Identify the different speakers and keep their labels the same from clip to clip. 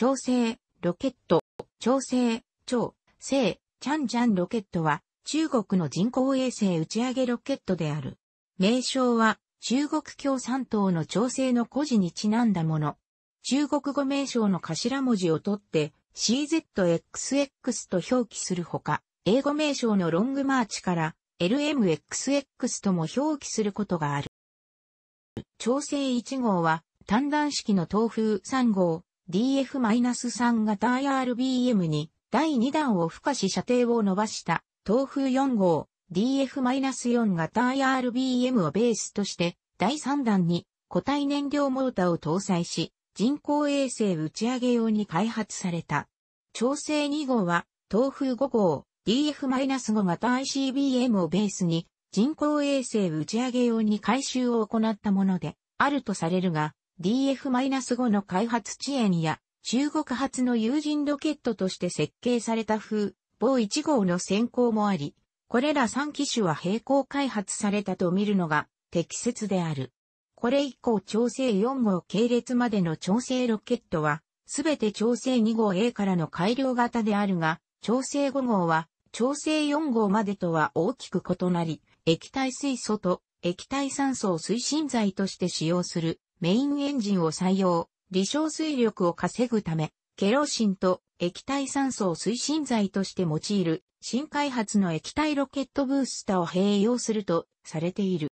Speaker 1: 調整、ロケット、調整、超、生、チャンジャンロケットは中国の人工衛星打ち上げロケットである。名称は中国共産党の調整の故事にちなんだもの。中国語名称の頭文字を取って CZXX と表記するほか、英語名称のロングマーチから LMXX とも表記することがある。調整1号は短弾式の東風3号、DF-3 型 IRBM に第2弾を付加し射程を伸ばした東風4号 DF-4 型 IRBM をベースとして第3弾に固体燃料モーターを搭載し人工衛星打ち上げ用に開発された。調整2号は東風5号 DF-5 型 ICBM をベースに人工衛星打ち上げ用に改修を行ったものであるとされるが、DF-5 の開発遅延や、中国発の有人ロケットとして設計された風、某1号の先行もあり、これら3機種は並行開発されたと見るのが適切である。これ以降調整4号系列までの調整ロケットは、すべて調整2号 A からの改良型であるが、調整5号は、調整4号までとは大きく異なり、液体水素と液体酸素を推進剤として使用するメインエンジンを採用、離小水力を稼ぐため、ケロシンと液体酸素を推進剤として用いる新開発の液体ロケットブースターを併用するとされている。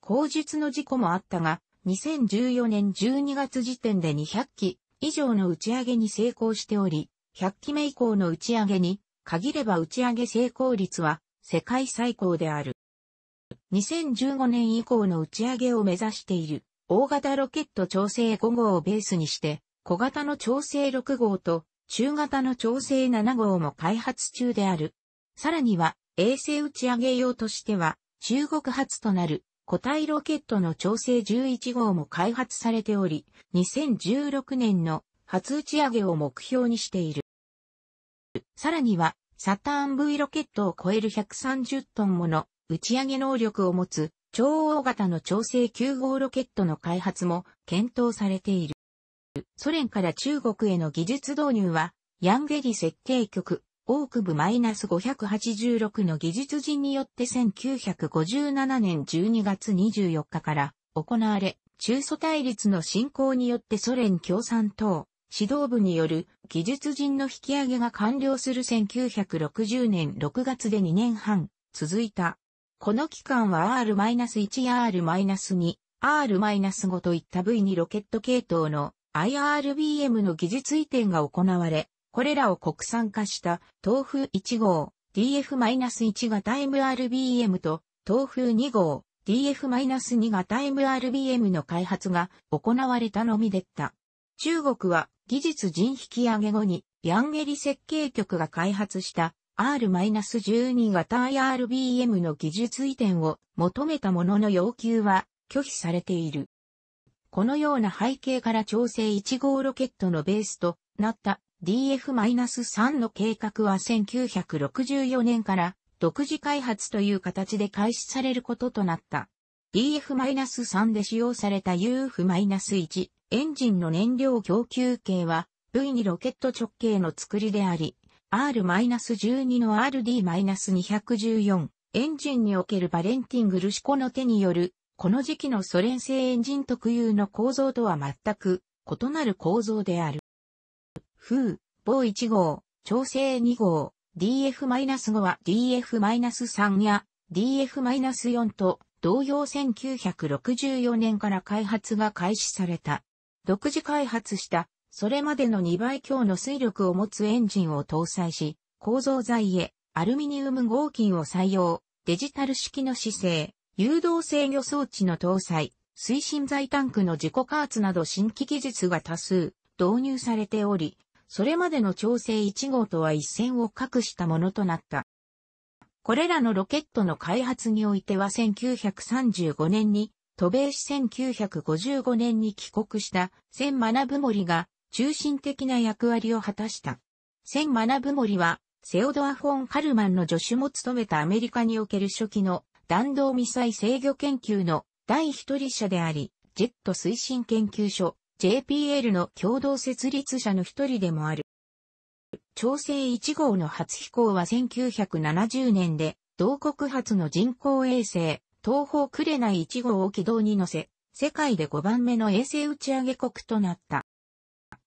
Speaker 1: 口述の事故もあったが、2014年12月時点で200機以上の打ち上げに成功しており、100機目以降の打ち上げに限れば打ち上げ成功率は世界最高である。2015年以降の打ち上げを目指している。大型ロケット調整5号をベースにして、小型の調整6号と中型の調整7号も開発中である。さらには、衛星打ち上げ用としては、中国発となる固体ロケットの調整11号も開発されており、2016年の初打ち上げを目標にしている。さらには、サターン V ロケットを超える130トンもの打ち上げ能力を持つ超大型の調整9号ロケットの開発も検討されている。ソ連から中国への技術導入は、ヤンゲリ設計局、オーク部 -586 の技術人によって1957年12月24日から行われ、中ソ対立の進行によってソ連共産党、指導部による技術人の引き上げが完了する1960年6月で2年半続いた。この期間は R-1 や R-2、R-5 といった部位にロケット系統の IRBM の技術移転が行われ、これらを国産化した東風1号 DF-1 型 MRBM と東風2号 DF-2 型 MRBM の開発が行われたのみでった。中国は技術人引き上げ後にヤンゲリ設計局が開発した R-12 型 IRBM の技術移転を求めたものの要求は拒否されている。このような背景から調整1号ロケットのベースとなった DF-3 の計画は1964年から独自開発という形で開始されることとなった。DF-3 で使用された UF-1 エンジンの燃料供給系は V2 ロケット直径の作りであり、R-12 の RD-214 エンジンにおけるバレンティングルシコの手による、この時期のソ連製エンジン特有の構造とは全く異なる構造である。風、棒1号、調整2号、DF-5 は DF-3 や DF-4 と同様1964年から開発が開始された。独自開発したそれまでの2倍強の水力を持つエンジンを搭載し、構造材へアルミニウム合金を採用、デジタル式の姿勢、誘導制御装置の搭載、推進材タンクの自己加圧など新規技術が多数導入されており、それまでの調整1号とは一線を画したものとなった。これらのロケットの開発においては1935年に、渡米市1955年に帰国した千学ぶ森が中心的な役割を果たした。千学森は、セオドア・フォン・カルマンの助手も務めたアメリカにおける初期の弾道ミサイ制御研究の第一人者であり、ジェット推進研究所 JPL の共同設立者の一人でもある。調整1号の初飛行は1970年で、同国発の人工衛星、東方クレナ1号を軌道に乗せ、世界で5番目の衛星打ち上げ国となった。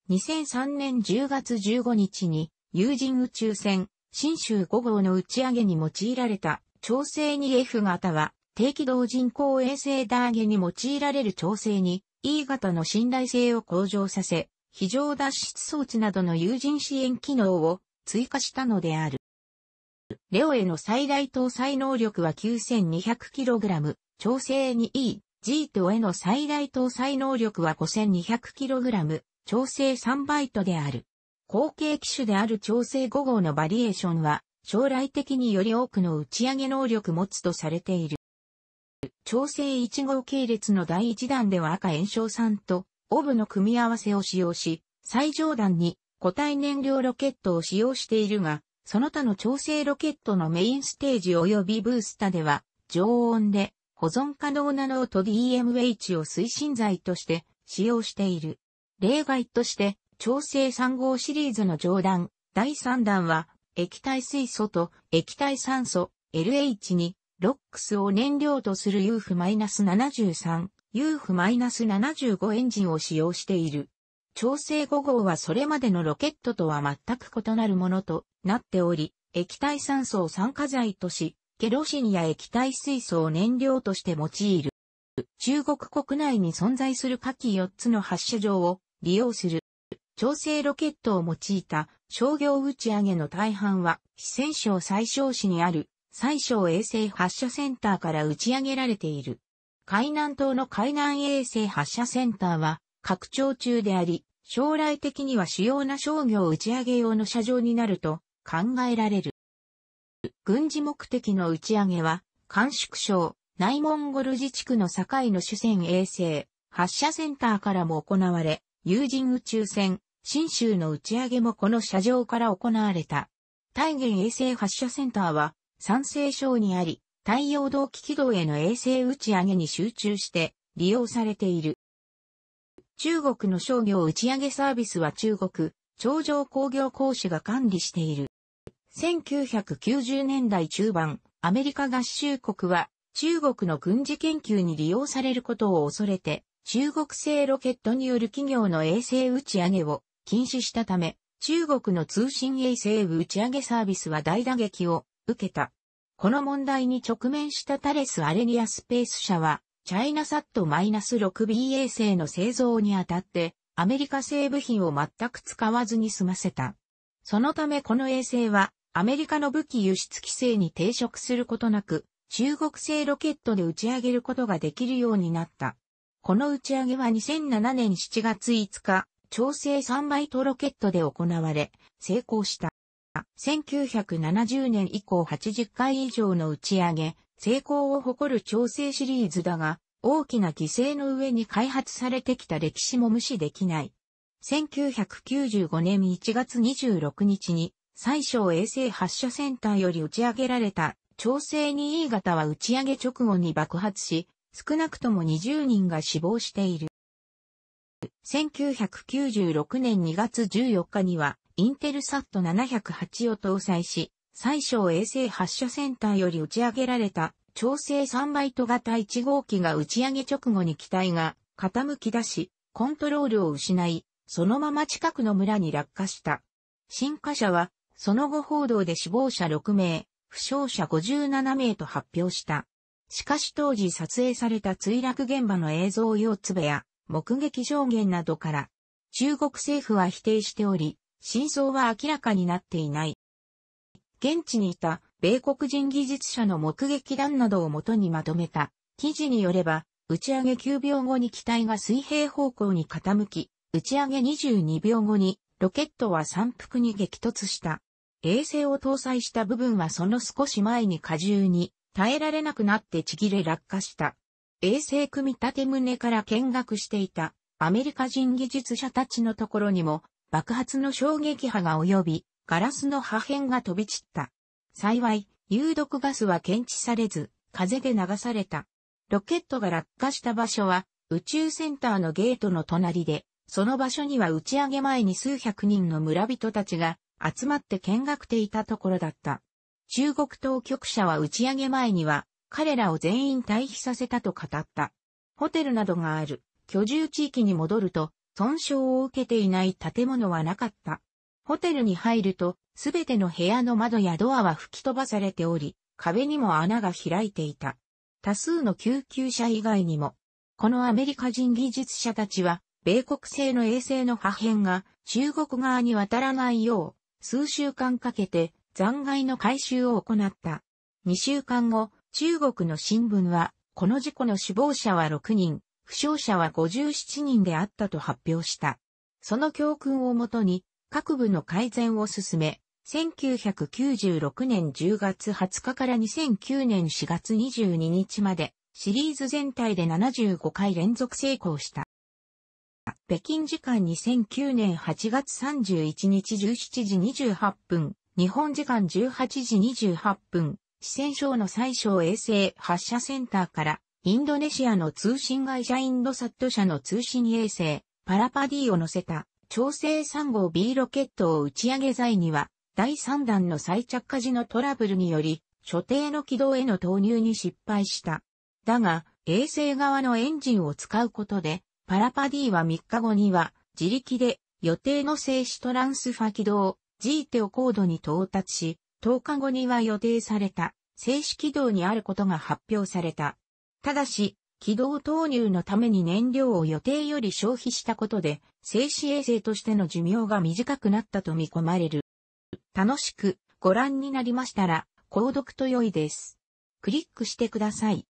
Speaker 1: 2003年10月15日に有人宇宙船、新州5号の打ち上げに用いられた調整 2F 型は低軌道人工衛星ダーゲに用いられる調整に E 型の信頼性を向上させ、非常脱出装置などの有人支援機能を追加したのである。レオへの最大搭載能力は 9200kg、調整 2E、G とへの最大搭載能力は 5200kg、調整3バイトである。後継機種である調整5号のバリエーションは、将来的により多くの打ち上げ能力持つとされている。調整1号系列の第1弾では赤炎症3とオブの組み合わせを使用し、最上段に固体燃料ロケットを使用しているが、その他の調整ロケットのメインステージ及びブースタでは、常温で保存可能なノート DMH を推進剤として使用している。例外として、調整3号シリーズの上段、第3弾は、液体水素と液体酸素 LH にロックスを燃料とする UF-73、UF-75 エンジンを使用している。調整5号はそれまでのロケットとは全く異なるものとなっており、液体酸素を酸化剤とし、ケロシンや液体水素を燃料として用いる。中国国内に存在する下記4つの発射場を利用する。調整ロケットを用いた商業打ち上げの大半は、四川省最小市にある最小衛星発射センターから打ち上げられている。海南島の海南衛星発射センターは拡張中であり、将来的には主要な商業打ち上げ用の車上になると考えられる。軍事目的の打ち上げは、甘粛省、内モンゴル自治区の境の主戦衛星、発射センターからも行われ、有人宇宙船、新州の打ち上げもこの射場から行われた。太元衛星発射センターは、山西省にあり、太陽動機軌道への衛星打ち上げに集中して利用されている。中国の商業打ち上げサービスは中国、頂上工業公司が管理している。1990年代中盤、アメリカ合衆国は中国の軍事研究に利用されることを恐れて、中国製ロケットによる企業の衛星打ち上げを禁止したため、中国の通信衛星打ち上げサービスは大打撃を受けた。この問題に直面したタレス・アレニアスペース社は、チャイナサット -6B 衛星の製造にあたって、アメリカ製部品を全く使わずに済ませた。そのためこの衛星は、アメリカの武器輸出規制に抵触することなく、中国製ロケットで打ち上げることができるようになった。この打ち上げは2007年7月5日、調整3倍とロケットで行われ、成功した。1970年以降80回以上の打ち上げ、成功を誇る調整シリーズだが、大きな犠牲の上に開発されてきた歴史も無視できない。1995年1月26日に、最小衛星発射センターより打ち上げられた、調整 2E 型は打ち上げ直後に爆発し、少なくとも20人が死亡している。1996年2月14日には、インテルサット708を搭載し、最小衛星発射センターより打ち上げられた、調整3バイト型1号機が打ち上げ直後に機体が傾き出し、コントロールを失い、そのまま近くの村に落下した。新華社は、その後報道で死亡者6名、負傷者57名と発表した。しかし当時撮影された墜落現場の映像用つべや目撃証言などから中国政府は否定しており、真相は明らかになっていない。現地にいた米国人技術者の目撃談などをもとにまとめた記事によれば、打ち上げ9秒後に機体が水平方向に傾き、打ち上げ22秒後にロケットは山腹に激突した。衛星を搭載した部分はその少し前に荷重に耐えられなくなってちぎれ落下した。衛星組み立て棟から見学していたアメリカ人技術者たちのところにも爆発の衝撃波が及びガラスの破片が飛び散った。幸い、有毒ガスは検知されず、風で流された。ロケットが落下した場所は宇宙センターのゲートの隣で、その場所には打ち上げ前に数百人の村人たちが集まって見学ていたところだった。中国当局者は打ち上げ前には、彼らを全員退避させたと語った。ホテルなどがある、居住地域に戻ると、損傷を受けていない建物はなかった。ホテルに入ると、すべての部屋の窓やドアは吹き飛ばされており、壁にも穴が開いていた。多数の救急車以外にも、このアメリカ人技術者たちは、米国製の衛星の破片が中国側に渡らないよう、数週間かけて残骸の回収を行った。2週間後、中国の新聞は、この事故の死亡者は6人、負傷者は57人であったと発表した。その教訓をもとに、各部の改善を進め、1996年10月20日から2009年4月22日まで、シリーズ全体で75回連続成功した。北京時間2009年8月31日17時28分、日本時間18時28分、四川省の最小衛星発射センターから、インドネシアの通信会社インドサット社の通信衛星、パラパディを乗せた、調整3号 B ロケットを打ち上げ際には、第3弾の再着火時のトラブルにより、所定の軌道への投入に失敗した。だが、衛星側のエンジンを使うことで、パラパディは3日後には、自力で予定の静止トランスファ軌道ジーテオ高度に到達し、10日後には予定された、静止軌道にあることが発表された。ただし、軌道投入のために燃料を予定より消費したことで、静止衛星としての寿命が短くなったと見込まれる。楽しくご覧になりましたら、購読と良いです。クリックしてください。